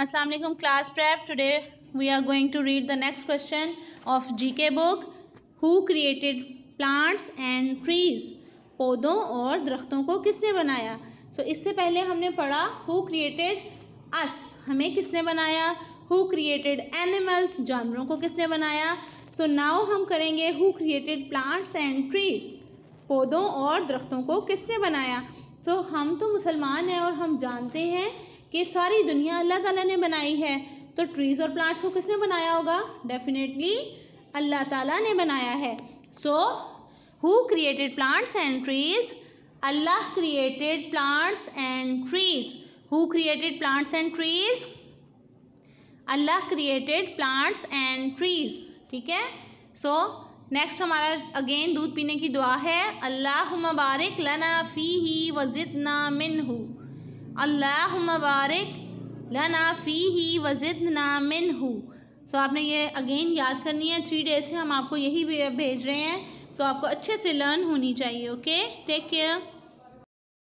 अस्सलाम वालेकुम class prep today we are going to read the next question of GK book who created plants and trees पौधों और दरख्तों को किसने बनाया सो so, इससे पहले हमने पढ़ा हु क्रिएटेड अस हमें किसने बनाया हु क्रिएटेड एनिमल्स जानवरों को किसने बनाया सो so, नाउ हम करेंगे who created plants and trees पौधों और दरख्तों को किसने बनाया सो so, हम तो मुसलमान हैं और हम जानते हैं कि सारी दुनिया अल्लाह ताला ने बनाई है तो ट्रीज़ और प्लांट्स को किसने बनाया होगा डेफिनेटली अल्लाह ताला ने बनाया है so who created plants and trees Allah created plants and trees who created plants and trees Allah created plants and trees ठीक है सो नेक्स्ट हमारा अगेन दूध पीने की दुआ है अल्लाह मुबारक लना फ़ी ही ना मिन अल्लाह मुबारक लना फ़ी ही वज़द नामिन हूँ सो आपने ये अगेन याद करनी है थ्री डेज से हम आपको यही भेज रहे हैं सो so, आपको अच्छे से लर्न होनी चाहिए ओके टेक केयर